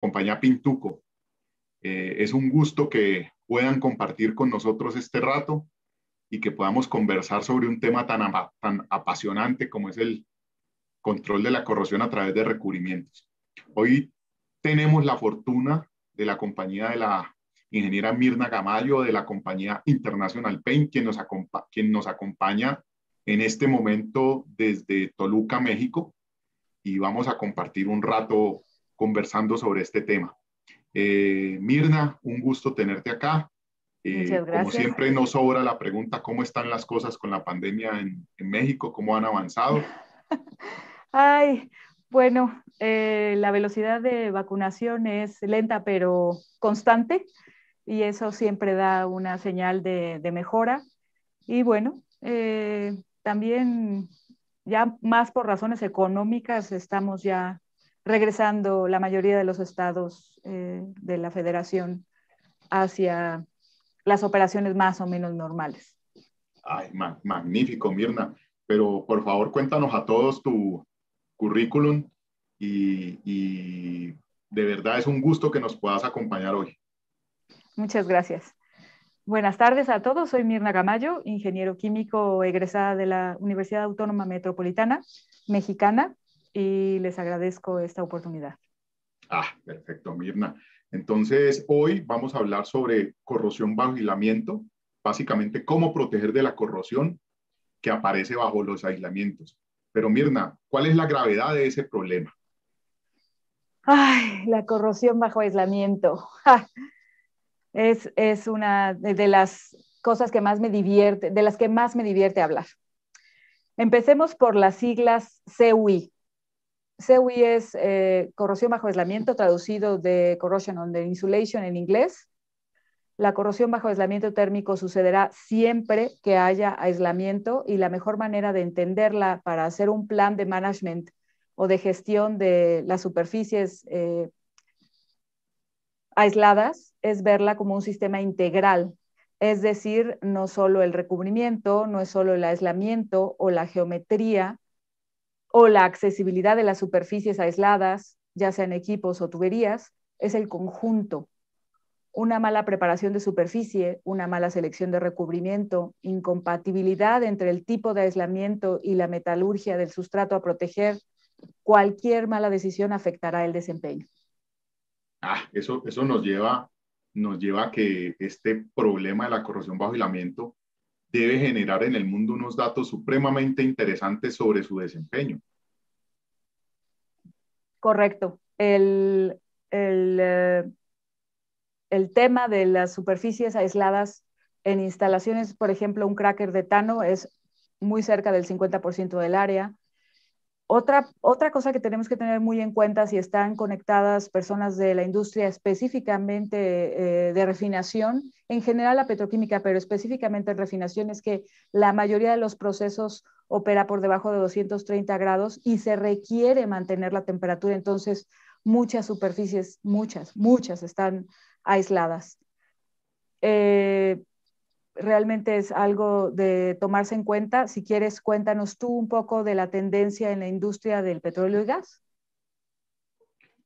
compañía Pintuco. Eh, es un gusto que puedan compartir con nosotros este rato y que podamos conversar sobre un tema tan, apasionante como es el control de la corrosión a través de recubrimientos. Hoy tenemos la fortuna de la compañía de la ingeniera Mirna Gamayo de la compañía International Paint, quien nos acompaña en este momento desde Toluca, México, y vamos a compartir un rato conversando sobre este tema. Eh, Mirna, un gusto tenerte acá. Eh, como siempre nos sobra la pregunta, ¿cómo están las cosas con la pandemia en, México? ¿Cómo han avanzado? Ay, bueno, eh, la velocidad de vacunación es lenta pero constante y eso siempre da una señal de, mejora. Y bueno, también ya más por razones económicas estamos ya regresando la mayoría de los estados eh, de la federación hacia las operaciones más o menos normales. Ay, magnífico, Mirna. Pero por favor, cuéntanos a todos tu currículum y de verdad es un gusto que nos puedas acompañar hoy. Muchas gracias. Buenas tardes a todos. Soy Mirna Gamayo, ingeniero químico egresada de la Universidad Autónoma Metropolitana Mexicana y les agradezco esta oportunidad. Ah, perfecto, Mirna. Entonces, hoy vamos a hablar sobre corrosión bajo aislamiento, básicamente cómo proteger de la corrosión que aparece bajo los aislamientos. Pero Mirna, ¿cuál es la gravedad de ese problema? Ay, la corrosión bajo aislamiento. Es, es, una de las cosas que más me divierte, de las que más me divierte hablar. Empecemos por las siglas CUI, CEUI es eh, corrosión bajo aislamiento, traducido de corrosion under insulation en inglés. La corrosión bajo aislamiento térmico sucederá siempre que haya aislamiento y la mejor manera de entenderla para hacer un plan de management o de gestión de las superficies eh, aisladas es verla como un sistema integral, es decir, no solo el recubrimiento, no es solo el aislamiento o la geometría, o la accesibilidad de las superficies aisladas, ya sean equipos o tuberías, es el conjunto. Una mala preparación de superficie, una mala selección de recubrimiento, incompatibilidad entre el tipo de aislamiento y la metalurgia del sustrato a proteger, cualquier mala decisión afectará el desempeño. Ah, eso, eso nos, lleva, nos lleva a que este problema de la corrosión bajo aislamiento debe generar en el mundo unos datos supremamente interesantes sobre su desempeño. Correcto. El, el, eh, tema de las superficies aisladas en instalaciones, por ejemplo, un cracker de Tano es muy cerca del 50% del área. Otra, otra cosa que tenemos que tener muy en cuenta si están conectadas personas de la industria específicamente eh, de refinación, en general la petroquímica, pero específicamente en refinación, es que la mayoría de los procesos opera por debajo de 230 grados y se requiere mantener la temperatura. Entonces, muchas superficies, muchas, muchas están aisladas. Eh, realmente es algo de tomarse en cuenta. Si quieres, cuéntanos tú un poco de la tendencia en la industria del petróleo y gas.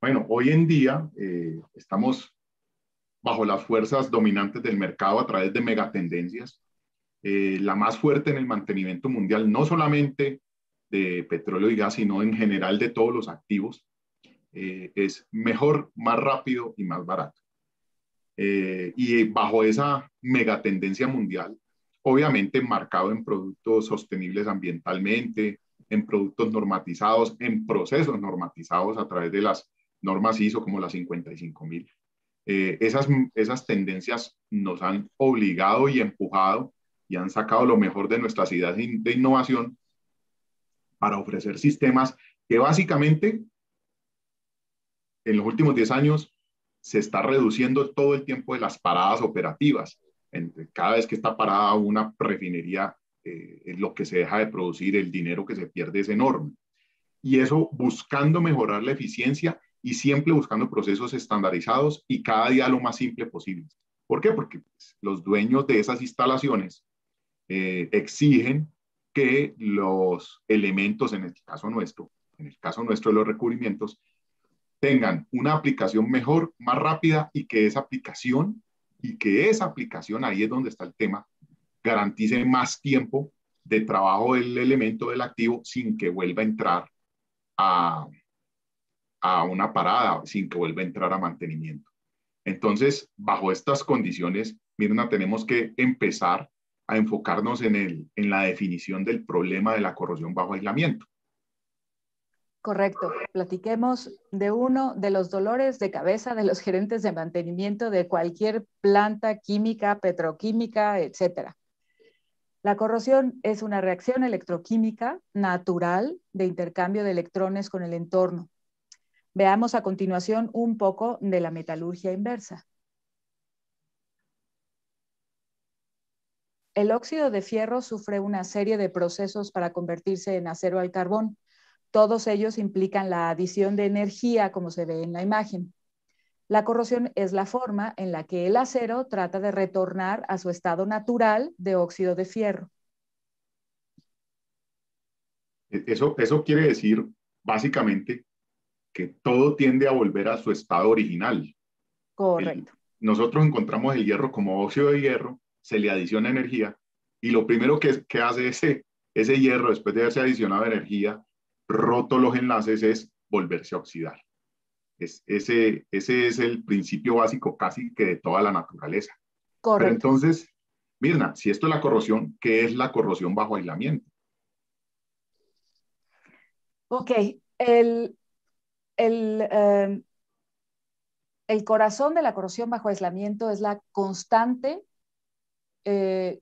Bueno, hoy en día eh, estamos bajo las fuerzas dominantes del mercado a través de megatendencias. Eh, la más fuerte en el mantenimiento mundial, no solamente de petróleo y gas, sino en general de todos los activos, eh, es mejor, más rápido y más barato. Eh, y bajo esa megatendencia mundial, obviamente marcado en productos sostenibles ambientalmente, en productos normatizados, en procesos normatizados a través de las normas ISO como las 55000. Eh, esas, esas tendencias nos han obligado y empujado y han sacado lo mejor de nuestras ideas de innovación para ofrecer sistemas que básicamente en los últimos 10 años se está reduciendo todo el tiempo de las paradas operativas. Entre, cada vez que está parada una refinería, eh, lo que se deja de producir, el dinero que se pierde es enorme. Y eso buscando mejorar la eficiencia y siempre buscando procesos estandarizados y cada día lo más simple posible. ¿Por qué? Porque pues, los dueños de esas instalaciones eh, exigen que los elementos, en el este caso nuestro, en el caso nuestro de los recubrimientos, tengan una aplicación mejor, más rápida y que esa aplicación, y que esa aplicación, ahí es donde está el tema, garantice más tiempo de trabajo del elemento del activo sin que vuelva a entrar a, una parada, sin que vuelva a entrar a mantenimiento. Entonces, bajo estas condiciones, Mirna, tenemos que empezar a enfocarnos en, en la definición del problema de la corrosión bajo aislamiento. Correcto. Platiquemos de uno de los dolores de cabeza de los gerentes de mantenimiento de cualquier planta química, petroquímica, etcétera. La corrosión es una reacción electroquímica natural de intercambio de electrones con el entorno. Veamos a continuación un poco de la metalurgia inversa. El óxido de fierro sufre una serie de procesos para convertirse en acero al carbón. Todos ellos implican la adición de energía, como se ve en la imagen. La corrosión es la forma en la que el acero trata de retornar a su estado natural de óxido de fierro. E, eso, eso quiere decir, básicamente, que todo tiende a volver a su estado original. Correcto. nosotros encontramos el hierro como óxido de hierro, se le adiciona energía y lo primero que, que hace ese, ese hierro, después de haberse adicionado energía, roto los enlaces es volverse a oxidar. Es, ese, ese es el principio básico casi que de toda la naturaleza. Correcto. entonces, Mirna, si esto es la corrosión, ¿qué es la corrosión bajo aislamiento? Ok, el, el, em, el corazón de la corrosión bajo aislamiento es la constante eh,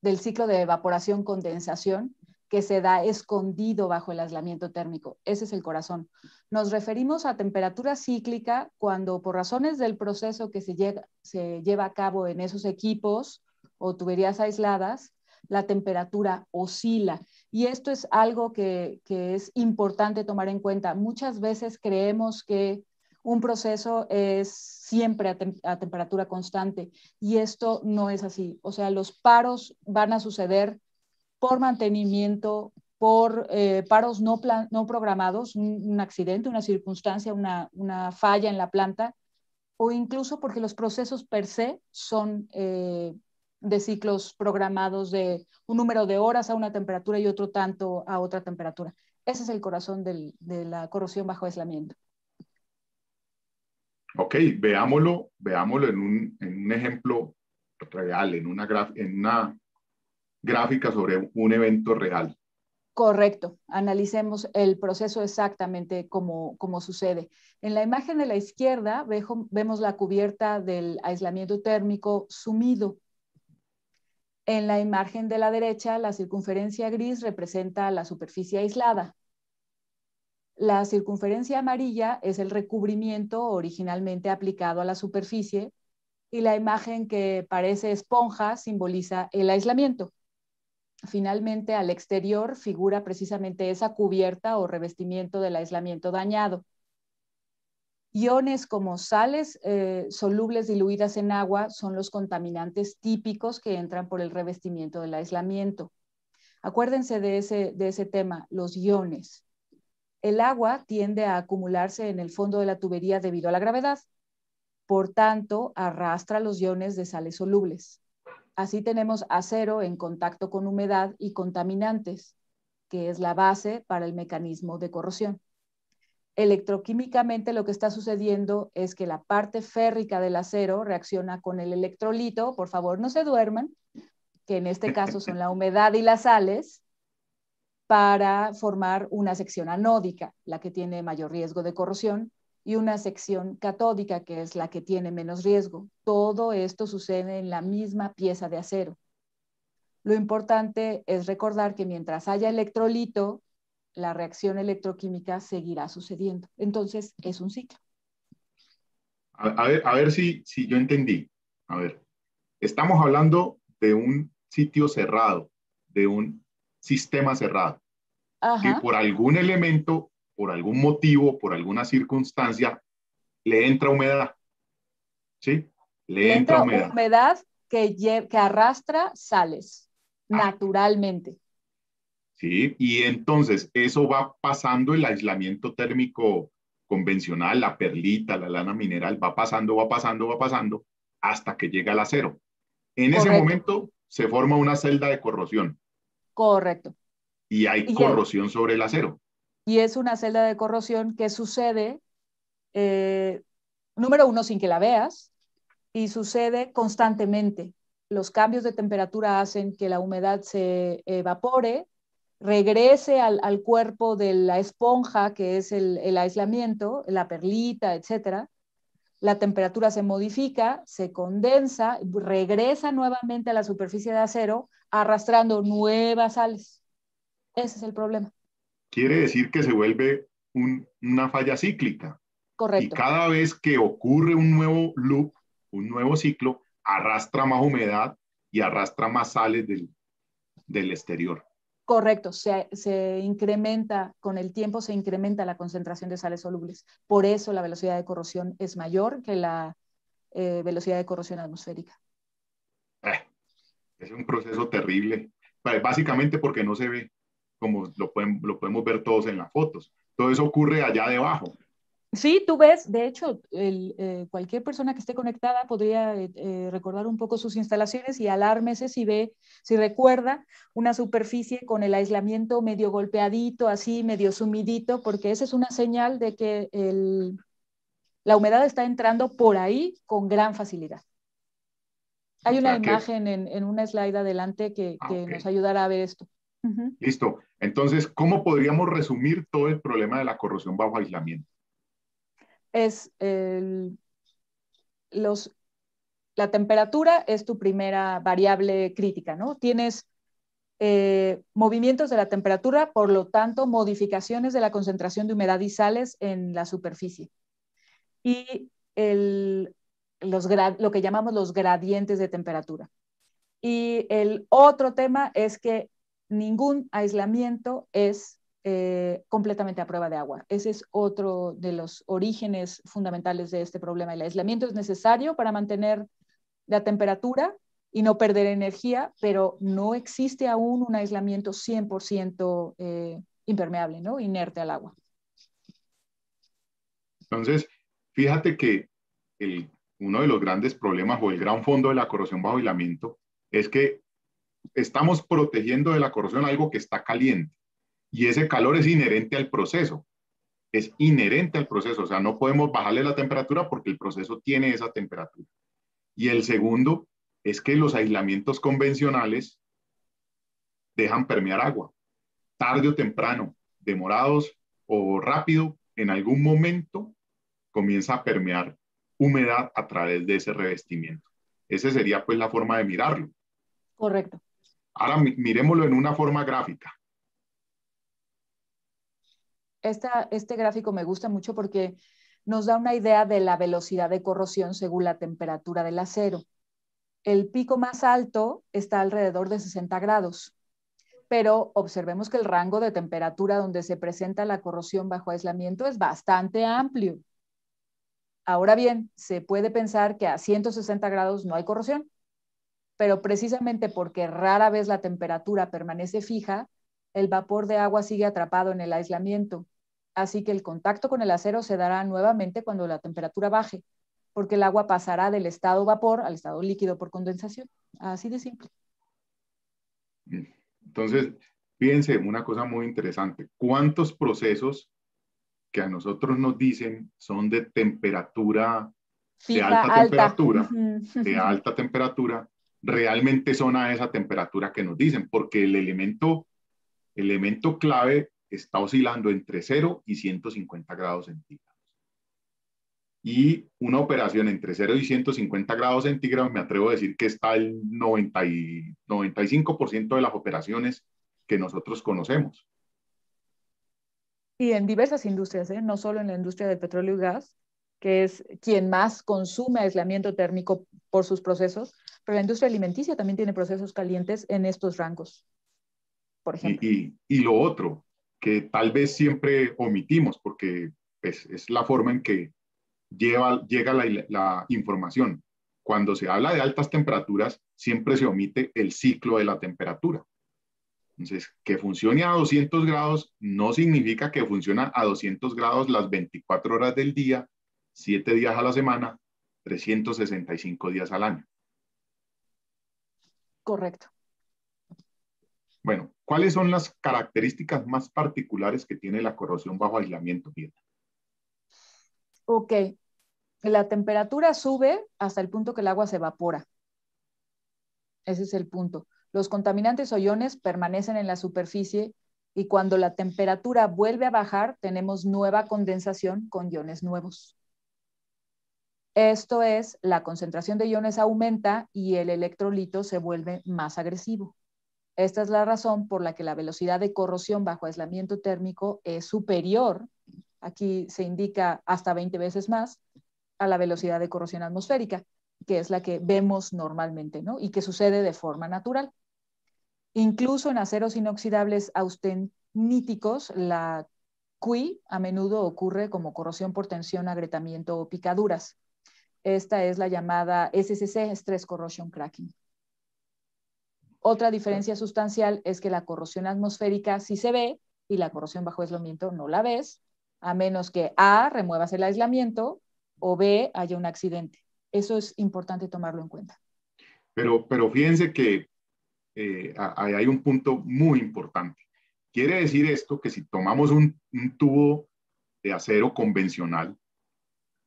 del ciclo de evaporación-condensación que se da escondido bajo el aislamiento térmico. Ese es el corazón. Nos referimos a temperatura cíclica cuando por razones del proceso que se, se lleva a cabo en esos equipos o tuberías aisladas, la temperatura oscila. Y esto es algo que, es importante tomar en cuenta. Muchas veces creemos que un proceso es siempre a, temperatura constante y esto no es así. O sea, los paros van a suceder por mantenimiento, por eh, paros no, no programados, un, accidente, una circunstancia, una, una, falla en la planta, o incluso porque los procesos per se son eh, de ciclos programados de un número de horas a una temperatura y otro tanto a otra temperatura. Ese es el corazón de la corrosión bajo aislamiento. Ok, veámoslo, veámoslo en un, en un ejemplo real, en una, en una gráfica sobre un evento real. Correcto, analicemos el proceso exactamente como, sucede. En la imagen de la izquierda vemos la cubierta del aislamiento térmico sumido. En la imagen de la derecha, la circunferencia gris representa la superficie aislada. La circunferencia amarilla es el recubrimiento originalmente aplicado a la superficie y la imagen que parece esponja simboliza el aislamiento finalmente al exterior figura precisamente esa cubierta o revestimiento del aislamiento dañado. Iones como sales eh, solubles diluidas en agua son los contaminantes típicos que entran por el revestimiento del aislamiento. Acuérdense de ese, de ese tema, los iones. El agua tiende a acumularse en el fondo de la tubería debido a la gravedad. Por tanto, arrastra los iones de sales solubles. Así tenemos acero en contacto con humedad y contaminantes, que es la base para el mecanismo de corrosión. Electroquímicamente lo que está sucediendo es que la parte férrica del acero reacciona con el electrolito, por favor no se duerman, que en este caso son la humedad y las sales, para formar una sección anódica, la que tiene mayor riesgo de corrosión, y una sección catódica, que es la que tiene menos riesgo. Todo esto sucede en la misma pieza de acero. Lo importante es recordar que mientras haya electrolito, la reacción electroquímica seguirá sucediendo. Entonces, es un ciclo. A, ver, si, si yo entendí. A ver, estamos hablando de un sitio cerrado, de un sistema cerrado, que por algún elemento por algún motivo, por alguna circunstancia, le entra humedad. ¿Sí? Le, entra, humedad. que, arrastra sales ah. naturalmente. Sí, y entonces eso va pasando el aislamiento térmico convencional, la perlita, la lana mineral, va pasando, va pasando, va pasando, hasta que llega el acero. En ese momento se forma una celda de corrosión. Correcto. Y hay corrosión sobre el acero y es una celda de corrosión que sucede, eh, número uno, sin que la veas, y sucede constantemente. Los cambios de temperatura hacen que la humedad se evapore, regrese al, cuerpo de la esponja, que es el, el aislamiento, la perlita, etcétera, la temperatura se modifica, se condensa, regresa nuevamente a la superficie de acero arrastrando nuevas sales. Ese es el problema. Quiere decir que se vuelve una falla cíclica. Correcto. Y cada vez que ocurre un nuevo loop, un nuevo ciclo, arrastra más humedad y arrastra más sales del, exterior. Correcto, se, incrementa, con el tiempo se incrementa la concentración de sales solubles. Por eso la velocidad de corrosión es mayor que la eh, velocidad de corrosión atmosférica. Eh, es un proceso terrible, pues, básicamente porque no se ve como lo, lo podemos ver todos en las fotos. Todo eso ocurre allá debajo. Sí, tú ves, de hecho, eh, cualquier persona que esté conectada podría eh, eh, recordar un poco sus instalaciones y alármese si ve, si recuerda una superficie con el aislamiento medio golpeadito, así medio sumidito, porque esa es una señal de que el, la humedad está entrando por ahí con gran facilidad. Hay una imagen en, una slide adelante que, ah, nos ayudará a ver esto. Listo. Entonces, ¿cómo podríamos resumir todo el problema de la corrosión bajo aislamiento? Es los, la temperatura es tu primera variable crítica, ¿no? Tienes eh, movimientos de la temperatura, por lo tanto, modificaciones de la concentración de humedad y sales en la superficie. Y el, los, lo que llamamos los gradientes de temperatura. Y el otro tema es que ningún aislamiento es eh, completamente a prueba de agua. Ese es otro de los orígenes fundamentales de este problema. El aislamiento es necesario para mantener la temperatura y no perder energía, pero no existe aún un aislamiento 100% eh, impermeable, ¿no? inerte al agua. Entonces, fíjate que el, uno de los grandes problemas o el gran fondo de la corrosión bajo aislamiento es que estamos protegiendo de la corrosión algo que está caliente y ese calor es inherente al proceso, es inherente al proceso, o sea, no podemos bajarle la temperatura porque el proceso tiene esa temperatura. Y el segundo es que los aislamientos convencionales dejan permear agua, tarde o temprano, demorados o rápido, en algún momento comienza a permear humedad a través de ese revestimiento. Esa sería pues la forma de mirarlo. Correcto. Ahora miremoslo en una forma gráfica. este gráfico me gusta mucho porque nos da una idea de la velocidad de corrosión según la temperatura del acero. El pico más alto está alrededor de 60 grados, pero observemos que el rango de temperatura donde se presenta la corrosión bajo aislamiento es bastante amplio. Ahora bien, se puede pensar que a 160 grados no hay corrosión, pero precisamente porque rara vez la temperatura permanece fija, el vapor de agua sigue atrapado en el aislamiento. Así que el contacto con el acero se dará nuevamente cuando la temperatura baje, porque el agua pasará del estado vapor al estado líquido por condensación. Así de simple. Entonces, en una cosa muy interesante. ¿Cuántos procesos que a nosotros nos dicen son de temperatura, de alta. temperatura, de alta temperatura, realmente son a esa temperatura que nos dicen, porque el elemento, elemento clave está oscilando entre 0 y 150 grados centígrados. Y una operación entre 0 y 150 grados centígrados, me atrevo a decir que está el 90 y 95% de las operaciones que nosotros conocemos. Y en diversas industrias, ¿eh? no solo en la industria del petróleo y gas, que es quien más consume aislamiento térmico por sus procesos, pero la industria alimenticia también tiene procesos calientes en estos rangos, por ejemplo. Y, lo otro, que tal vez siempre omitimos, porque pues, es, la forma en que lleva, llega la, información. Cuando se habla de altas temperaturas, siempre se omite el ciclo de la temperatura. Entonces, que funcione a 200 grados no significa que funcione a 200 grados las 24 horas del día, 7 días a la semana, 365 días al año. Correcto. Bueno, ¿cuáles son las características más particulares que tiene la corrosión bajo aislamiento, Ok, la temperatura sube hasta el punto que el agua se evapora. Ese es el punto. Los contaminantes o iones permanecen en la superficie y cuando la temperatura vuelve a bajar, tenemos nueva condensación con iones nuevos. Esto es, la concentración de iones aumenta y el electrolito se vuelve más agresivo. Esta es la razón por la que la velocidad de corrosión bajo aislamiento térmico es superior, aquí se indica hasta 20 veces más, a la velocidad de corrosión atmosférica, que es la que vemos normalmente ¿no? y que sucede de forma natural. Incluso en aceros inoxidables austeníticos, la QI a menudo ocurre como corrosión por tensión, agrietamiento o picaduras. Esta es la llamada SCC, Stress Corrosion Cracking. Otra diferencia sustancial es que la corrosión atmosférica sí se ve y la corrosión bajo aislamiento no la ves, a menos que A, remuevas el aislamiento o B, haya un accidente. Eso es importante tomarlo en cuenta. Pero, pero fíjense que eh, hay un punto muy importante. Quiere decir esto que si tomamos un tubo de acero convencional,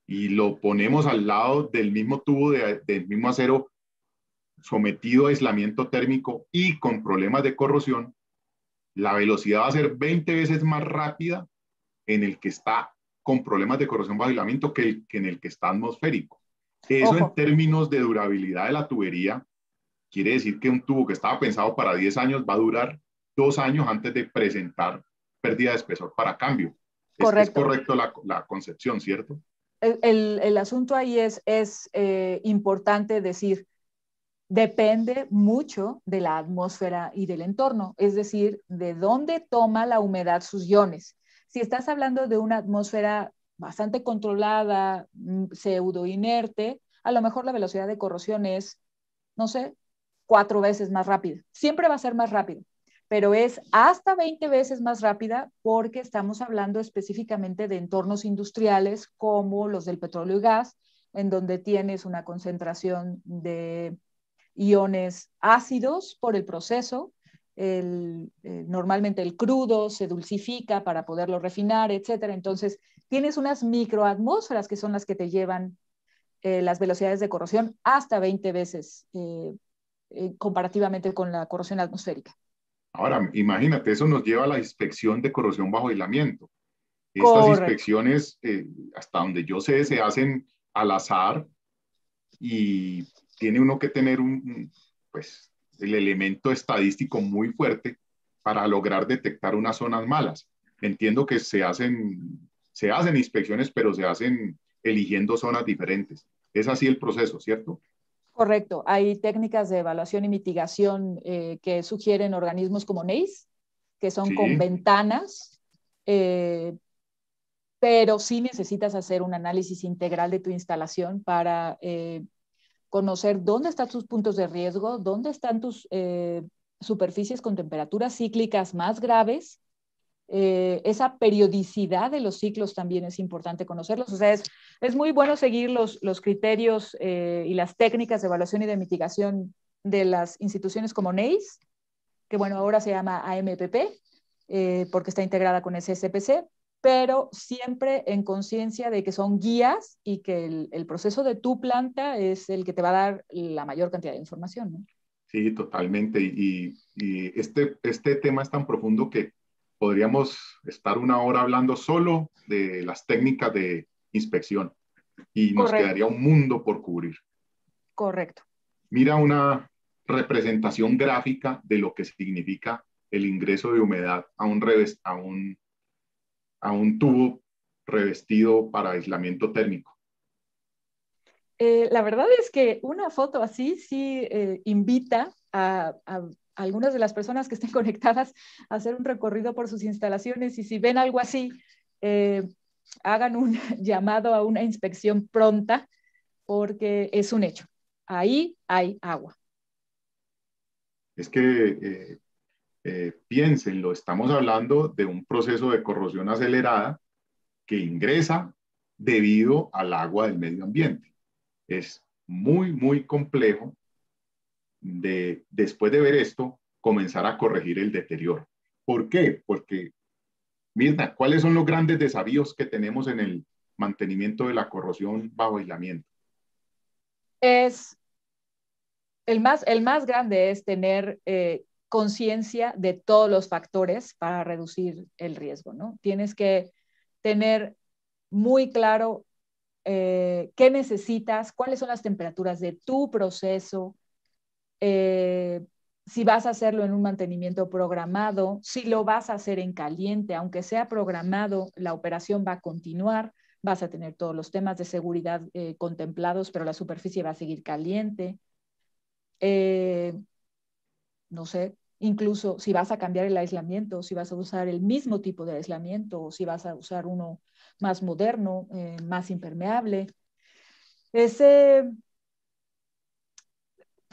y lo ponemos al lado del mismo tubo del mismo acero sometido a aislamiento térmico y con problemas de corrosión, la velocidad va a ser 20 veces más rápida en el que está con problemas de corrosión o aislamiento que, en el que está atmosférico. Eso en términos de durabilidad de la tubería quiere decir que un tubo que estaba pensado para 10 años va a durar dos años antes de presentar pérdida de espesor para cambio. Es, correcto la, concepción, ¿cierto? el, asunto ahí es, es eh, importante decir, depende mucho de la atmósfera y del entorno, es decir, de dónde toma la humedad sus iones. Si estás hablando de una atmósfera bastante controlada, mm, pseudo inerte, a lo mejor la velocidad de corrosión es, no sé, cuatro veces más rápida. Siempre va a ser más rápido, pero es hasta 20 veces más rápida porque estamos hablando específicamente de entornos industriales como los del petróleo y gas, en donde tienes una concentración de iones ácidos por el proceso. Eh, normalmente el crudo se dulcifica para poderlo refinar, etc. Entonces, tienes unas microatmósferas que son las que te llevan eh, las velocidades de corrosión hasta 20 veces eh, comparativamente con la corrosión atmosférica. Ahora, imagínate, eso nos lleva a la inspección de corrosión bajo aislamiento. Estas inspecciones, eh, hasta donde yo sé, se hacen al azar y tiene uno que tener un, pues, el elemento estadístico muy fuerte para lograr detectar unas zonas malas. Entiendo que se hacen, se hacen inspecciones, pero se hacen eligiendo zonas diferentes. Es así el proceso, ¿cierto? Correcto, hay técnicas de evaluación y mitigación eh, que sugieren organismos como NEIS, que son con ventanas, eh, pero sí necesitas hacer un análisis integral de tu instalación para eh, conocer dónde están tus puntos de riesgo, dónde están tus superficies con temperaturas cíclicas más graves eh, esa periodicidad de los ciclos también es importante conocerlos. O sea, es, muy bueno seguir los, criterios eh, y las técnicas de evaluación y de mitigación de las instituciones como NEIS, que bueno, ahora se llama AMPP, eh, porque está integrada con SSPC, pero siempre en conciencia de que son guías y que el, proceso de tu planta es el que te va a dar la mayor cantidad de información. Sí, totalmente. Y, y, este, este tema es tan profundo que podríamos estar una hora hablando solo de las técnicas de inspección y nos quedaría un mundo por cubrir. Correcto. Mira una representación gráfica de lo que significa el ingreso de humedad a un, a a un tubo revestido para aislamiento térmico. Eh, la verdad es que una foto así sí eh, invita a, algunas de las personas que estén conectadas a hacer un recorrido por sus instalaciones y si ven algo así, eh, hagan un llamado a una inspección pronta porque es un hecho. Ahí hay agua. Es que eh, eh, piénsenlo, estamos hablando de un proceso de corrosión acelerada que ingresa debido al agua del medio ambiente. Es muy, muy complejo de, después de ver esto, comenzar a corregir el deterioro. ¿Por qué? Porque, Mirna, ¿cuáles son los grandes desafíos que tenemos en el mantenimiento de la corrosión bajo aislamiento? Es el más, el más grande es tener eh, conciencia de todos los factores para reducir el riesgo, ¿no? Tienes que tener muy claro eh, qué necesitas, cuáles son las temperaturas de tu proceso, eh, si vas a hacerlo en un mantenimiento programado, si lo vas a hacer en caliente, aunque sea programado, la operación va a continuar, vas a tener todos los temas de seguridad eh, contemplados, pero la superficie va a seguir caliente. Eh, no sé, incluso si vas a cambiar el aislamiento, si vas a usar el mismo tipo de aislamiento, o si vas a usar uno más moderno, más impermeable. Ese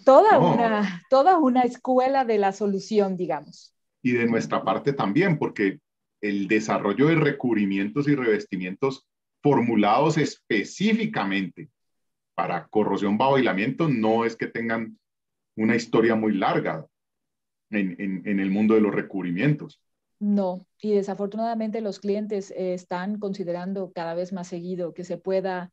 toda, una, toda una escuela de la solución, digamos. Y de nuestra parte también, porque el desarrollo de recubrimientos y revestimientos formulados específicamente para corrosión aislamiento no es que tengan una historia muy larga en, el mundo de los recubrimientos. No, y desafortunadamente los clientes eh, están considerando cada vez más seguido que se pueda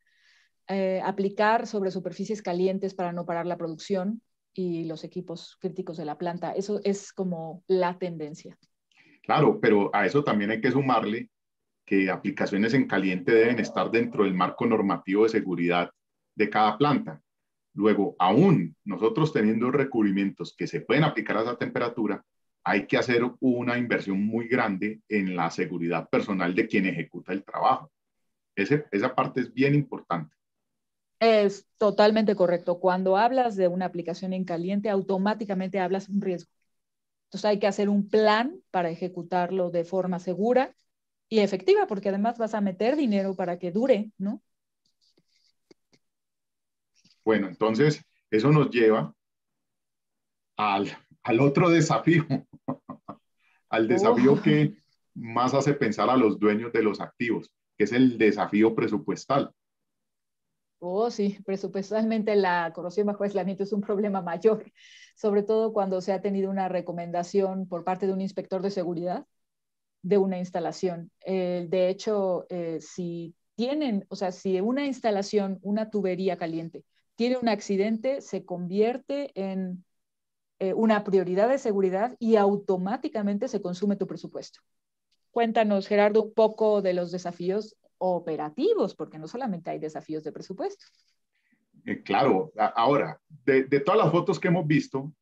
eh, aplicar sobre superficies calientes para no parar la producción y los equipos críticos de la planta. Eso es como la tendencia. Claro, pero a eso también hay que sumarle que aplicaciones en caliente deben estar dentro del marco normativo de seguridad de cada planta. Luego, aún nosotros teniendo recubrimientos que se pueden aplicar a esa temperatura, hay que hacer una inversión muy grande en la seguridad personal de quien ejecuta el trabajo. esa parte es bien importante. Es totalmente correcto. Cuando hablas de una aplicación en caliente, automáticamente hablas de un riesgo. Entonces hay que hacer un plan para ejecutarlo de forma segura y efectiva, porque además vas a meter dinero para que dure, ¿no? Bueno, entonces eso nos lleva al, otro desafío, al desafío oh. que más hace pensar a los dueños de los activos, que es el desafío presupuestal. Oh, sí, presupuestalmente la corrosión bajo aislamiento es un problema mayor, sobre todo cuando se ha tenido una recomendación por parte de un inspector de seguridad de una instalación. Eh, de hecho, eh, si tienen, o sea, si una instalación, una tubería caliente, tiene un accidente, se convierte en eh, una prioridad de seguridad y automáticamente se consume tu presupuesto. Cuéntanos, Gerardo, un poco de los desafíos operativos, porque no solamente hay desafíos de presupuesto. Eh, claro, ahora, de, todas las fotos que hemos visto,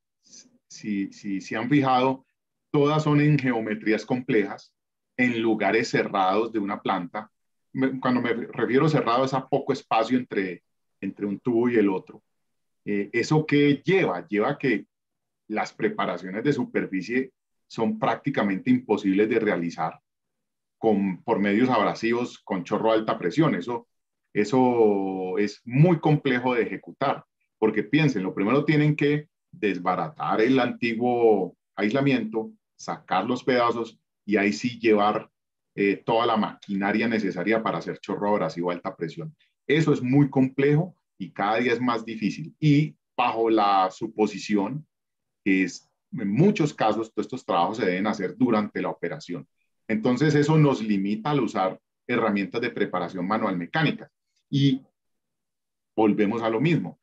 si, se han fijado, todas son en geometrías complejas, en lugares cerrados de una planta. cuando me refiero cerrado es a poco espacio entre, entre un tubo y el otro. Eh, ¿Eso qué lleva? Lleva que las preparaciones de superficie son prácticamente imposibles de realizar por medios abrasivos con chorro a alta presión. Eso, eso es muy complejo de ejecutar, porque piensen, lo primero tienen que desbaratar el antiguo aislamiento, sacar los pedazos y ahí sí llevar eh, toda la maquinaria necesaria para hacer chorro abrasivo a alta presión. Eso es muy complejo y cada día es más difícil. Y bajo la suposición que es, en muchos casos todos estos trabajos se deben hacer durante la operación. Entonces eso nos limita al usar herramientas de preparación manual mecánica. Y volvemos a lo mismo.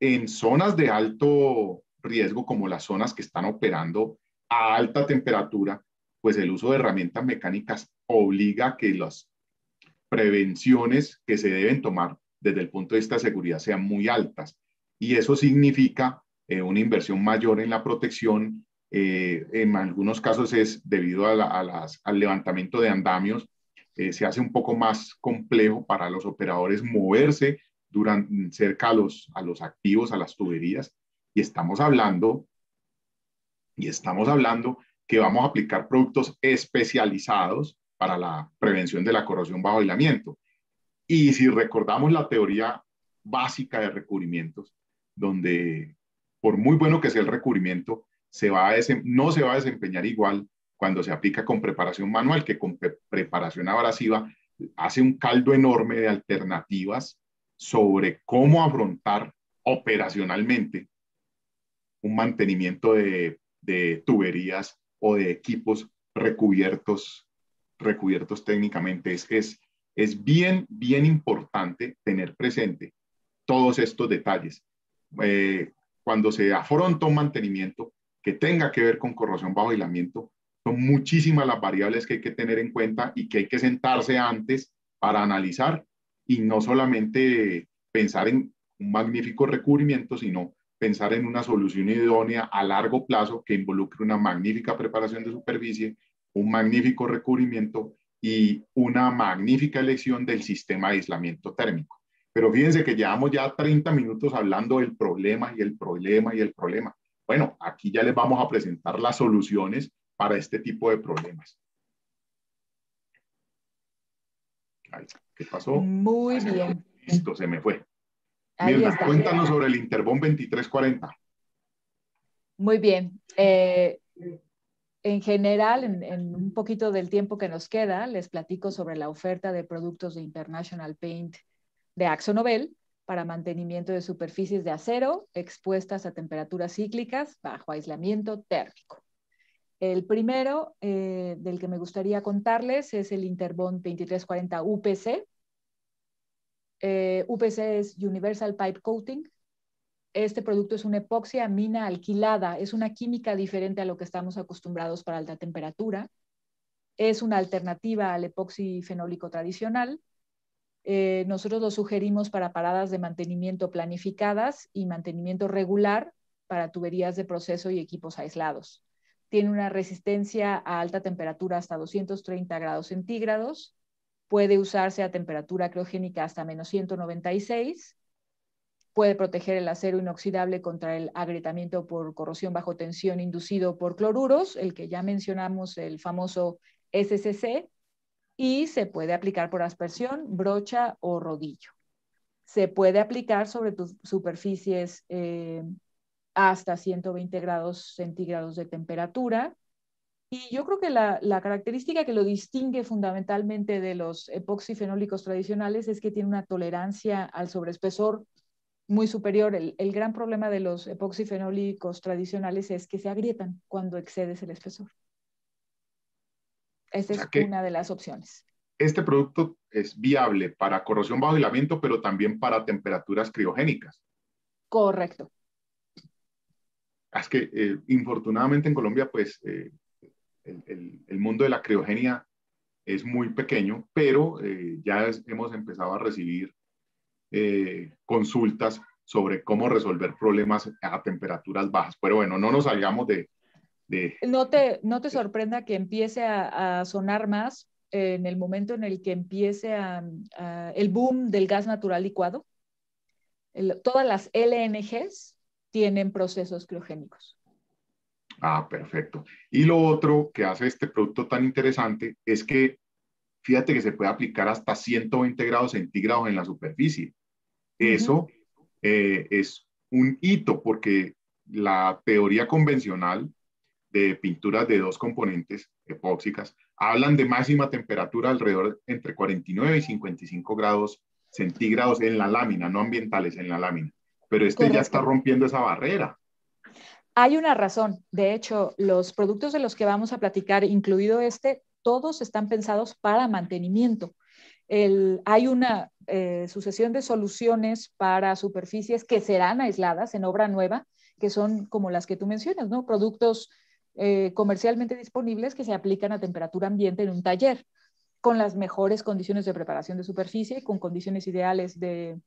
En zonas de alto riesgo, como las zonas que están operando a alta temperatura, pues el uso de herramientas mecánicas obliga a que las prevenciones que se deben tomar desde el punto de vista de seguridad sean muy altas. Y eso significa eh, una inversión mayor en la protección, eh, en algunos casos es debido al levantamiento de andamios, eh, se hace un poco más complejo para los operadores moverse cerca a los, a los activos, a las tuberías, y estamos hablando, y estamos hablando que vamos a aplicar productos especializados para la prevención de la corrosión bajo aislamiento. Y si recordamos la teoría básica de recubrimientos, donde por muy bueno que sea el recubrimiento, va a no se va a desempeñar igual cuando se aplica con preparación manual que con preparación abrasiva. Hace un caldo enorme de alternativas sobre cómo afrontar operacionalmente un mantenimiento de, tuberías o de equipos recubiertos, recubiertos técnicamente. Es, es, es bien, bien importante tener presente todos estos detalles. Eh, cuando se afronta un mantenimiento, que tenga que ver con corrosión bajo aislamiento. Son muchísimas las variables que hay que tener en cuenta y que hay que sentarse antes para analizar y no solamente pensar en un magnífico recubrimiento, sino pensar en una solución idónea a largo plazo que involucre una magnífica preparación de superficie, un magnífico recubrimiento y una magnífica elección del sistema de aislamiento térmico. Pero fíjense que llevamos ya 30 minutos hablando del problema y el problema y el problema. Bueno, aquí ya les vamos a presentar las soluciones para este tipo de problemas. ¿Qué pasó? Muy bien. Listo, se me fue. Mirna, cuéntanos sobre el Interbón 2340. Muy bien. Eh, en general, en, en, un poquito del tiempo que nos queda, les platico sobre la oferta de productos de International Paint de Axonobel para mantenimiento de superficies de acero expuestas a temperaturas cíclicas bajo aislamiento térmico. El primero eh, del que me gustaría contarles es el Interbond 2340 UPC. UPC es Universal Pipe Coating. Este producto es una epoxia amina alquilada, es una química diferente a lo que estamos acostumbrados para alta temperatura. Es una alternativa al epoxi fenólico tradicional eh, nosotros lo sugerimos para paradas de mantenimiento planificadas y mantenimiento regular para tuberías de proceso y equipos aislados. Tiene una resistencia a alta temperatura hasta 230 grados centígrados. Puede usarse a temperatura criogénica hasta menos 196. Puede proteger el acero inoxidable contra el agrietamiento por corrosión bajo tensión inducido por cloruros, el que ya mencionamos, el famoso SCC, y se puede aplicar por aspersión, brocha o rodillo. Se puede aplicar sobre tus superficies eh, hasta 120 grados centígrados de temperatura. Y yo creo que la, característica que lo distingue fundamentalmente de los epoxifenólicos tradicionales es que tiene una tolerancia al sobreespesor muy superior. El, el gran problema de los epoxifenólicos tradicionales es que se agrietan cuando excedes el espesor. Esa es una de las opciones. Este producto es viable para corrosión bajo aislamiento, pero también para temperaturas criogénicas. Correcto. Es que eh, infortunadamente en Colombia, pues eh, el, mundo de la criogenia es muy pequeño, pero eh, ya hemos empezado a recibir consultas sobre cómo resolver problemas a temperaturas bajas. Pero bueno, no nos salgamos de, no, te, no te sorprenda que empiece a, sonar más en el momento en el que empiece a, el boom del gas natural licuado. todas las LNGs tienen procesos criogénicos. Ah, perfecto. Y lo otro que hace este producto tan interesante es que fíjate que se puede aplicar hasta 120 grados centígrados en la superficie. Eso eh, es un hito porque la teoría convencional de pinturas de dos componentes epóxicas hablan de máxima temperatura alrededor entre 49 y 55 grados centígrados en la lámina, no ambientales, en la lámina. Pero este ya está rompiendo esa barrera. Hay una razón. De hecho, los productos de los que vamos a platicar, incluido este, todos están pensados para mantenimiento. hay una eh, sucesión de soluciones para superficies que serán aisladas en obra nueva, que son como las que tú mencionas, ¿no? Productos eh, comercialmente disponibles que se aplican a temperatura ambiente en un taller, con las mejores condiciones de preparación de superficie y con condiciones ideales de,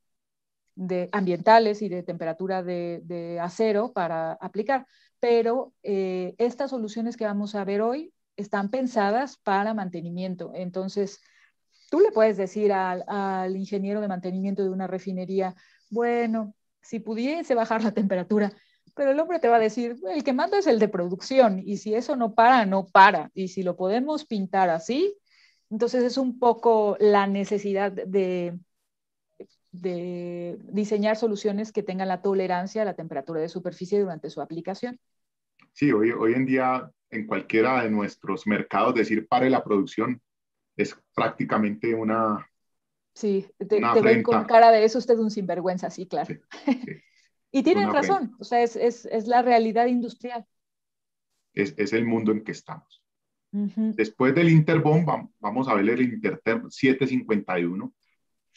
ambientales y de temperatura de, de acero para aplicar. Pero eh, estas soluciones que vamos a ver hoy están pensadas para mantenimiento. Entonces, tú le puedes decir al, al, ingeniero de mantenimiento de una refinería, bueno, si pudiese bajar la temperatura pero el hombre te va a decir, el que manda es el de producción, y si eso no para, no para, y si lo podemos pintar así, entonces es un poco la necesidad de, de diseñar soluciones que tengan la tolerancia a la temperatura de superficie durante su aplicación. Sí, hoy, hoy en día en cualquiera de nuestros mercados decir pare la producción es prácticamente una... Sí, te, ven con cara de eso, usted es un sinvergüenza, sí, claro. Y tienen razón, o sea, es, es, es, la realidad industrial. Es, es, el mundo en que estamos. Después del Interbomb, vamos a ver el Interterm 751.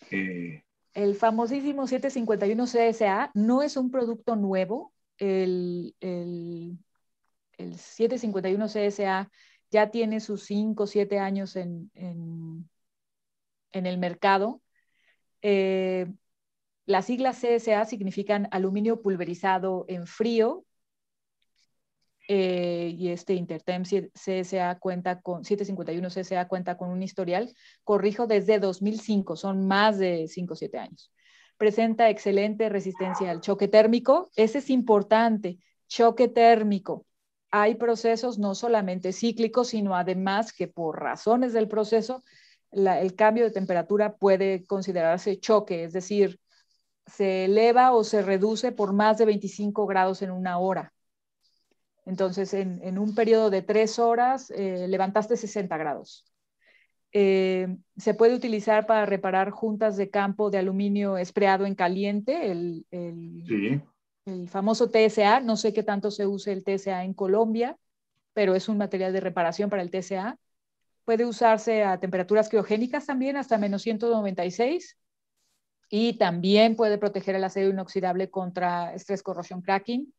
Eh, el famosísimo 751 CSA no es un producto nuevo. El, el, el 751 CSA ya tiene sus 5 o 7 años en, en, en, el mercado. Eh, las siglas CSA significan aluminio pulverizado en frío. Eh, y este Intertem CSA cuenta con, 751 CSA cuenta con un historial, corrijo, desde 2005, son más de 5 o 7 años. Presenta excelente resistencia al choque térmico, ese es importante, choque térmico hay procesos no solamente cíclicos, sino además que por razones del proceso, el cambio de temperatura puede considerarse choque, es decir, se eleva o se reduce por más de 25 grados en una hora. Entonces, en, un periodo de tres horas, eh, levantaste 60 grados. Eh, se puede utilizar para reparar juntas de campo de aluminio espreado en caliente, el, famoso TSA. No sé qué tanto se use el TSA en Colombia, pero es un material de reparación para el TSA. Puede usarse a temperaturas criogénicas también, hasta menos 196 y también puede proteger el acero inoxidable contra estrés, corrosión, cracking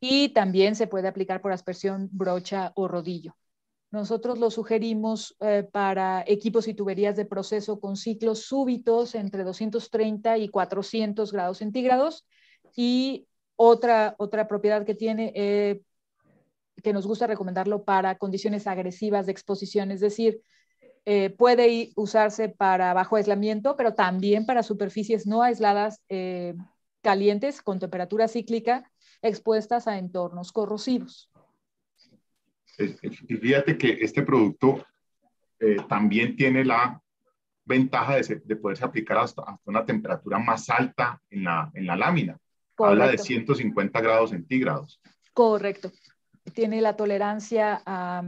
y también se puede aplicar por aspersión, brocha o rodillo. Nosotros lo sugerimos eh, para equipos y tuberías de proceso con ciclos súbitos entre 230 y 400 grados centígrados. Y otra, otra propiedad que tiene, eh, que nos gusta recomendarlo para condiciones agresivas de exposición, es decir, eh, puede usarse para bajo aislamiento, pero también para superficies no aisladas eh, calientes con temperatura cíclica expuestas a entornos corrosivos. Eh, y fíjate que este producto también tiene la ventaja de, poderse aplicar hasta, una temperatura más alta en la, la lámina. Habla de 150 grados centígrados. Correcto. Tiene la tolerancia a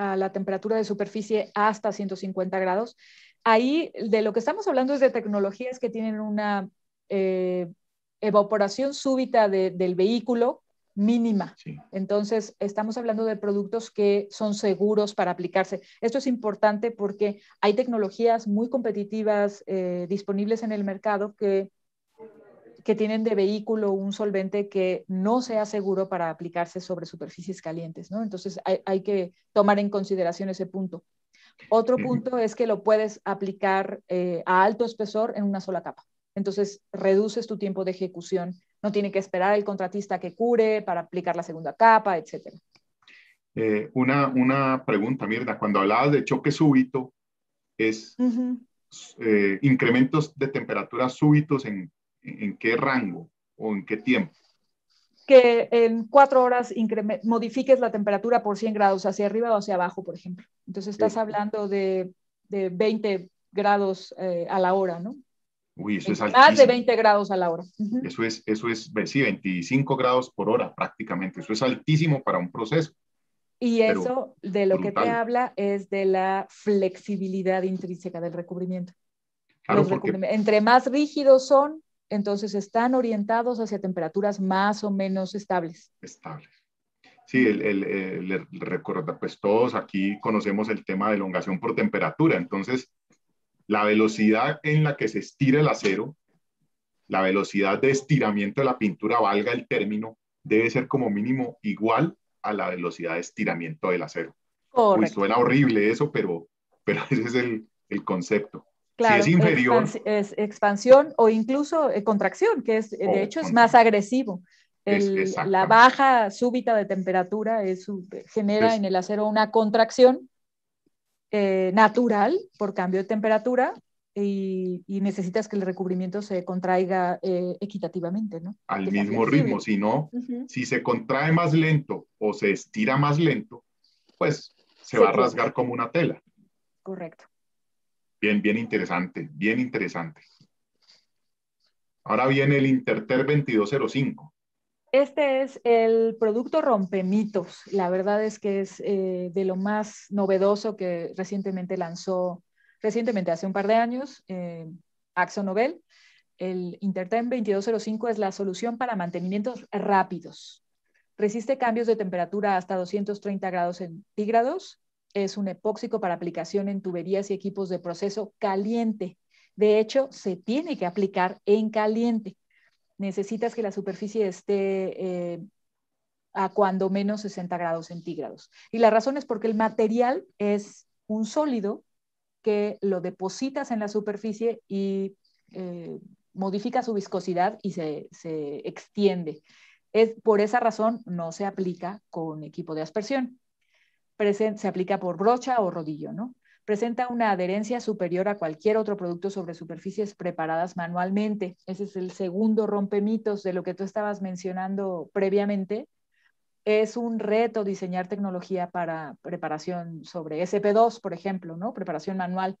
a la temperatura de superficie hasta 150 grados. Ahí de lo que estamos hablando es de tecnologías que tienen una eh, evaporación súbita del vehículo mínima. Entonces, estamos hablando de productos que son seguros para aplicarse. Esto es importante porque hay tecnologías muy competitivas eh, disponibles en el mercado que que tienen de vehículo un solvente que no sea seguro para aplicarse sobre superficies calientes, ¿no? Entonces hay, que tomar en consideración ese punto. Otro punto es que lo puedes aplicar eh, a alto espesor en una sola capa. Entonces reduces tu tiempo de ejecución. No tiene que esperar el contratista que cure para aplicar la segunda capa, etc. Eh, una, una pregunta, Mirna. Cuando hablabas de choque súbito, es eh, incrementos de temperatura súbitos en ¿En qué rango o en qué tiempo? Que en cuatro horas modifiques la temperatura por 100 grados hacia arriba o hacia abajo, por ejemplo. Entonces estás hablando de, de, 20 grados eh, a la hora, ¿no? Uy, eso Más de 20 grados a la hora. Eso es, eso es, sí, 25 grados por hora prácticamente. Eso es altísimo para un proceso. Y eso de lo que te habla es de la flexibilidad intrínseca del recubrimiento. Entre más rígidos son, entonces están orientados hacia temperaturas más o menos estables. Estables. Sí, el, pues todos aquí conocemos el tema de elongación por temperatura, entonces la velocidad en la que se estira el acero, la velocidad de estiramiento de la pintura, valga el término, debe ser como mínimo igual a la velocidad de estiramiento del acero. suena horrible eso, pero, pero ese es el, el concepto. Claro, es inferior. es expansión o incluso eh, contracción, que es, de hecho es más agresivo. la baja súbita de temperatura genera en el acero una contracción eh, natural por cambio de temperatura y, necesitas que el recubrimiento se contraiga eh, equitativamente, ¿no? Al mismo ritmo, si no, si se contrae más lento o se estira más lento, pues se va a rasgar como una tela. Correcto. Bien, bien interesante, bien interesante. Ahora viene el Interter 2205. Este es el producto rompemitos. La verdad es que es eh, de lo más novedoso que recientemente lanzó, recientemente hace un par de años, eh, Axo Nobel. El Intertem 2205 es la solución para mantenimientos rápidos. Resiste cambios de temperatura hasta 230 grados centígrados es un epóxico para aplicación en tuberías y equipos de proceso caliente. De hecho, se tiene que aplicar en caliente. Necesitas que la superficie esté eh, a cuando menos 60 grados centígrados. Y la razón es porque el material es un sólido que lo depositas en la superficie y eh, modifica su viscosidad y se, extiende. Es, por esa razón no se aplica con equipo de aspersión se aplica por brocha o rodillo, ¿no? Presenta una adherencia superior a cualquier otro producto sobre superficies preparadas manualmente. Ese es el segundo rompemitos de lo que tú estabas mencionando previamente. Es un reto diseñar tecnología para preparación sobre SP2, por ejemplo, ¿no? Preparación manual,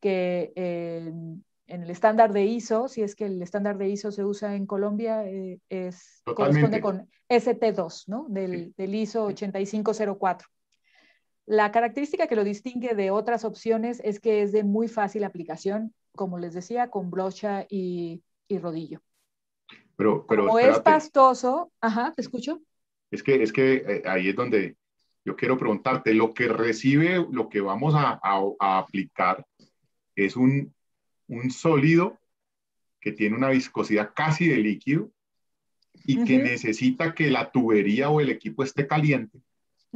que en el estándar de ISO, si es que el estándar de ISO se usa en Colombia, eh, es, corresponde con ST2, ¿no? Del, del ISO 8504. La característica que lo distingue de otras opciones es que es de muy fácil aplicación, como les decía, con brocha y, rodillo. Pero, pero es pastoso, ajá, te escucho. Es que, es que eh, ahí es donde yo quiero preguntarte, lo que recibe, lo que vamos a, aplicar es un, sólido que tiene una viscosidad casi de líquido y que necesita que la tubería o el equipo esté caliente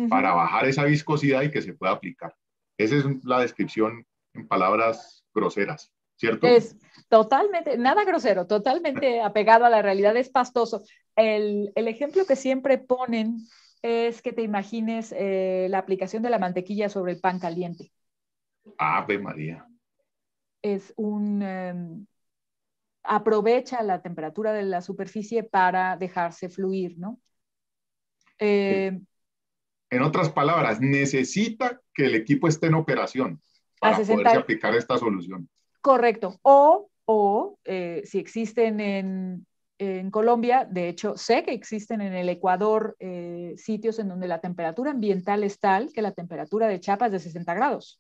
para bajar esa viscosidad y que se pueda aplicar. Esa es la descripción en palabras groseras, ¿cierto? Es totalmente, nada grosero, totalmente apegado a la realidad, es pastoso. El, ejemplo que siempre ponen es que te imagines eh, la aplicación de la mantequilla sobre el pan caliente. Ave María. Es un... Em, aprovecha la temperatura de la superficie para dejarse fluir, ¿no? Em, en otras palabras, necesita que el equipo esté en operación para poderse aplicar esta solución. Correcto. O, o eh, si existen en, Colombia, de hecho sé que existen en el Ecuador eh, sitios en donde la temperatura ambiental es tal que la temperatura de Chapa es de 60 grados.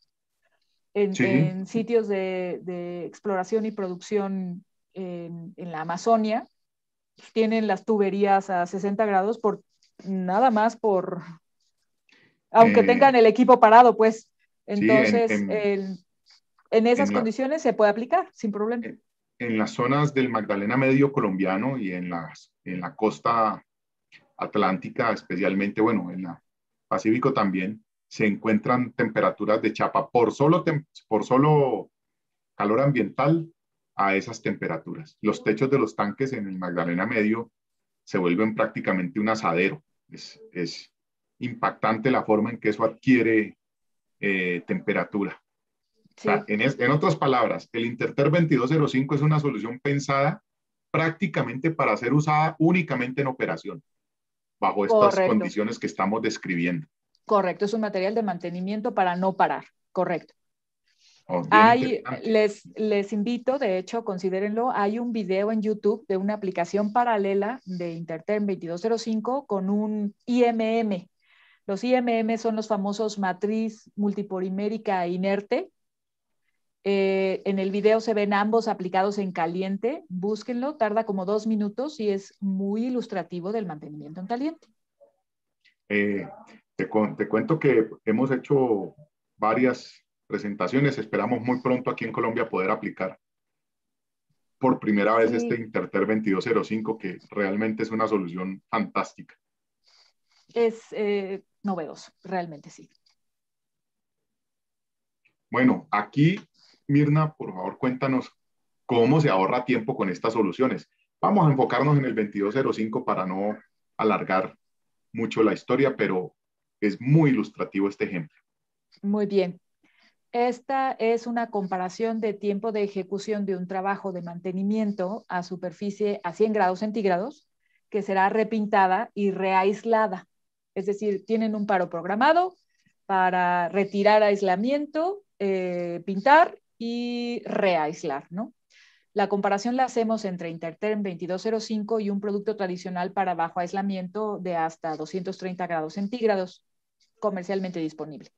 En, sitios de, exploración y producción en, en la Amazonia, pues, tienen las tuberías a 60 grados por nada más por aunque eh, tengan el equipo parado, pues. Entonces, en, esas condiciones se puede aplicar sin problema. En, las zonas del Magdalena Medio colombiano y en, las, en la costa atlántica, especialmente, bueno, en la Pacífico también, se encuentran temperaturas de chapa por solo, por solo calor ambiental a esas temperaturas. Los techos de los tanques en el Magdalena Medio se vuelven prácticamente un asadero. es, impactante la forma en que eso adquiere eh, temperatura. en, otras palabras, el Interter 2205 es una solución pensada prácticamente para ser usada únicamente en operación, bajo estas condiciones que estamos describiendo. Correcto, es un material de mantenimiento para no parar, correcto. Oh, les, les invito, de hecho, considérenlo, hay un video en YouTube de una aplicación paralela de Interterm 2205 con un IMM, los IMM son los famosos matriz multiporimérica inerte. Eh, en el video se ven ambos aplicados en caliente. Búsquenlo, tarda como dos minutos y es muy ilustrativo del mantenimiento en caliente. Eh, te, cuento que hemos hecho varias presentaciones. Esperamos muy pronto aquí en Colombia poder aplicar por primera vez este Interter 2205, que realmente es una solución fantástica. Es, eh, novedoso, realmente sí. Bueno, aquí, Mirna, por favor, cuéntanos cómo se ahorra tiempo con estas soluciones. Vamos a enfocarnos en el 2205 para no alargar mucho la historia, pero es muy ilustrativo este ejemplo. Muy bien. Esta es una comparación de tiempo de ejecución de un trabajo de mantenimiento a superficie a 100 grados centígrados que será repintada y reaislada. Es decir, tienen un paro programado para retirar aislamiento, eh, pintar y reaislar, ¿no? La comparación la hacemos entre Interterm 2205 y un producto tradicional para bajo aislamiento de hasta 230 grados centígrados comercialmente disponible.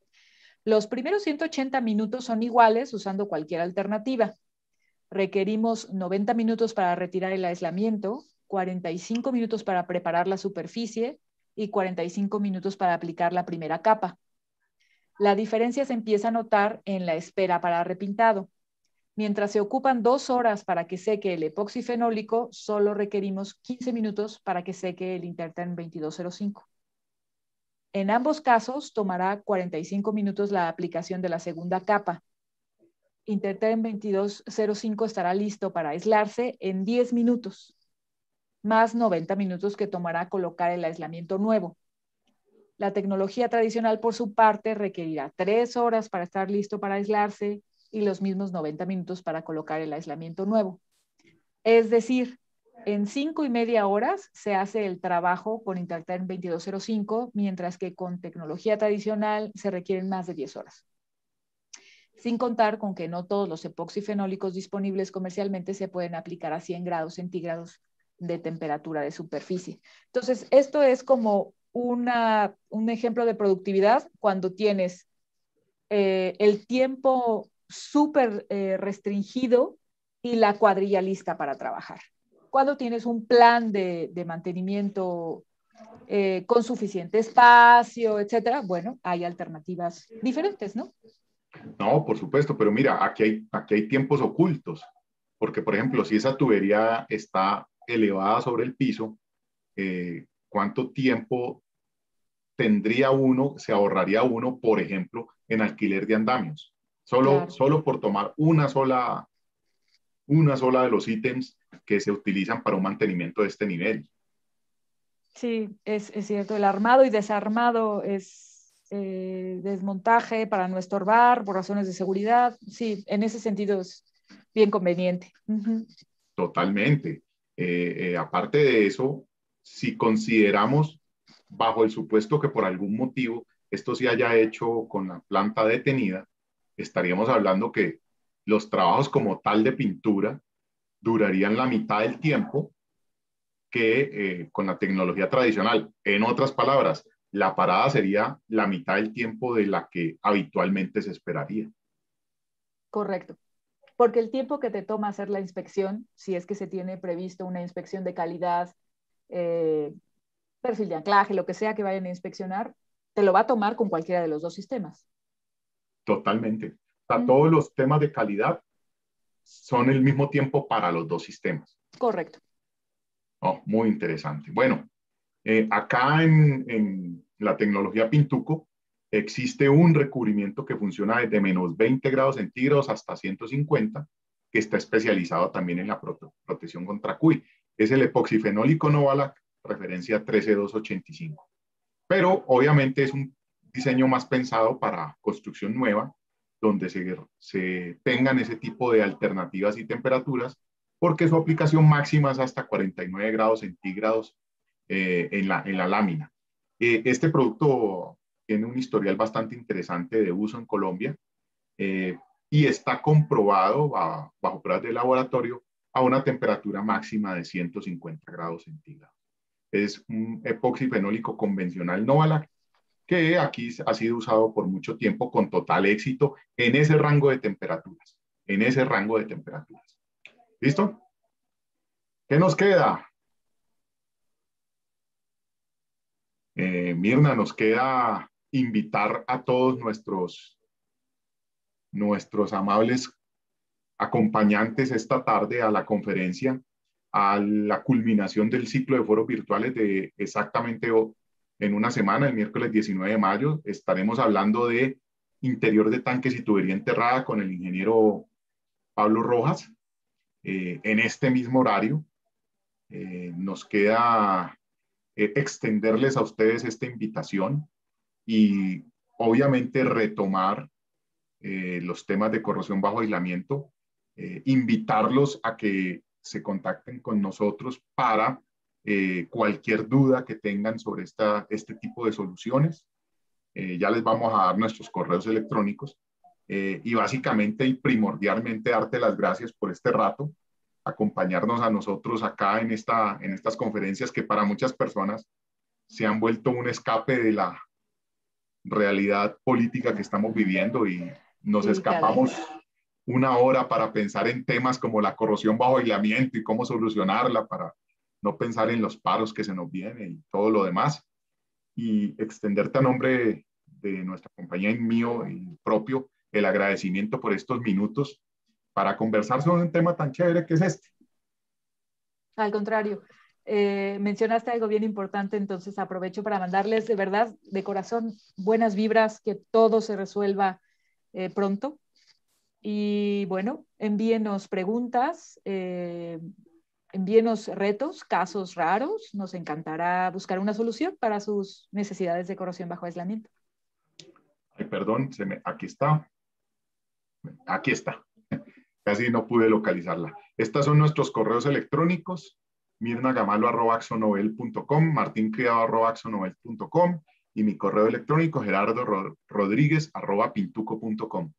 Los primeros 180 minutos son iguales usando cualquier alternativa. Requerimos 90 minutos para retirar el aislamiento, 45 minutos para preparar la superficie, y 45 minutos para aplicar la primera capa. La diferencia se empieza a notar en la espera para repintado. Mientras se ocupan dos horas para que seque el epoxifenólico, solo requerimos 15 minutos para que seque el Interterm 2205. En ambos casos, tomará 45 minutos la aplicación de la segunda capa. Interterm 2205 estará listo para aislarse en 10 minutos más 90 minutos que tomará colocar el aislamiento nuevo. La tecnología tradicional, por su parte, requerirá tres horas para estar listo para aislarse y los mismos 90 minutos para colocar el aislamiento nuevo. Es decir, en cinco y media horas se hace el trabajo con en 2205, mientras que con tecnología tradicional se requieren más de 10 horas. Sin contar con que no todos los epoxifenólicos disponibles comercialmente se pueden aplicar a 100 grados centígrados de temperatura de superficie. Entonces, esto es como una, un ejemplo de productividad cuando tienes eh, el tiempo súper eh, restringido y la cuadrilla lista para trabajar. Cuando tienes un plan de, de mantenimiento eh, con suficiente espacio, etcétera, bueno, hay alternativas diferentes, ¿no? No, por supuesto, pero mira, aquí hay, aquí hay tiempos ocultos, porque por ejemplo, si esa tubería está elevada sobre el piso, eh, cuánto tiempo tendría uno, se ahorraría uno, por ejemplo, en alquiler de andamios. Solo, solo por tomar una sola, una sola de los ítems que se utilizan para un mantenimiento de este nivel. Sí, es, cierto. El armado y desarmado es eh, desmontaje para no estorbar por razones de seguridad. Sí, en ese sentido es bien conveniente. Totalmente. Eh, eh, aparte de eso, si consideramos bajo el supuesto que por algún motivo esto se haya hecho con la planta detenida, estaríamos hablando que los trabajos como tal de pintura durarían la mitad del tiempo que eh, con la tecnología tradicional. En otras palabras, la parada sería la mitad del tiempo de la que habitualmente se esperaría. Correcto porque el tiempo que te toma hacer la inspección, si es que se tiene previsto una inspección de calidad, eh, perfil de anclaje, lo que sea que vayan a inspeccionar, te lo va a tomar con cualquiera de los dos sistemas. Totalmente. todos los temas de calidad son el mismo tiempo para los dos sistemas. Correcto. Oh, muy interesante. Bueno, eh, acá en, la tecnología Pintuco Existe un recubrimiento que funciona desde menos 20 grados centígrados hasta 150, que está especializado también en la protección contra CUI. Es el epoxifenólico Novalac, referencia 13285. Pero obviamente es un diseño más pensado para construcción nueva, donde se, se, tengan ese tipo de alternativas y temperaturas, porque su aplicación máxima es hasta 49 grados centígrados eh, en, la, en, la, lámina. Eh, este producto tiene un historial bastante interesante de uso en Colombia eh, y está comprobado bajo pruebas de laboratorio a una temperatura máxima de 150 grados centígrados. Es un epoxifenólico convencional no que aquí ha sido usado por mucho tiempo con total éxito en ese rango de temperaturas, en ese rango de temperaturas. ¿Listo? ¿Qué nos queda? Eh, Mirna, nos queda invitar a todos nuestros, nuestros amables acompañantes esta tarde a la conferencia, a la culminación del ciclo de foros virtuales de exactamente en una semana, el miércoles 19 de mayo, estaremos hablando de interior de tanques y tubería enterrada con el ingeniero Pablo Rojas, eh, en este mismo horario. Eh, nos queda eh, extenderles a ustedes esta invitación y obviamente retomar eh, los temas de corrosión bajo aislamiento, eh, invitarlos a que se contacten con nosotros para eh, cualquier duda que tengan sobre esta, este tipo de soluciones. ya les vamos a dar nuestros correos electrónicos y básicamente y primordialmente darte las gracias por este rato, acompañarnos a nosotros acá en, esta, en estas conferencias que para muchas personas se han vuelto un escape de la, realidad política que estamos viviendo y nos escapamos una hora para pensar en temas como la corrosión bajo aislamiento y cómo solucionarla para no pensar en los paros que se nos vienen y todo lo demás. Y extenderte a nombre de nuestra compañía y mío y propio el agradecimiento por estos minutos para conversar sobre un tema tan chévere que es este. Al contrario, eh, mencionaste algo bien importante, entonces aprovecho para mandarles de verdad, de corazón, buenas vibras, que todo se resuelva eh, pronto. Y bueno, envíenos preguntas, eh, envíenos retos, casos raros. Nos encantará buscar una solución para sus necesidades de corrosión bajo aislamiento. Ay, perdón, se aquí está. Aquí está. Casi no pude localizarla. Estos son nuestros correos electrónicos mirnagamalo.axonovel.com, martincriado.axonovel.com y mi correo electrónico gerardorodríguez.pintuco.com.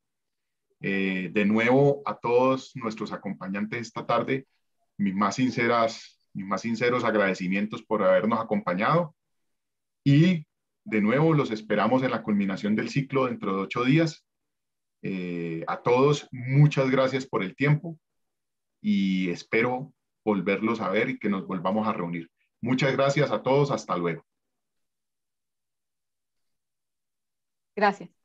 Eh, de nuevo, a todos nuestros acompañantes esta tarde, mis más, sinceras, mis más sinceros agradecimientos por habernos acompañado y de nuevo los esperamos en la culminación del ciclo dentro de ocho días. Eh, a todos, muchas gracias por el tiempo y espero volverlos a ver y que nos volvamos a reunir. Muchas gracias a todos, hasta luego. Gracias.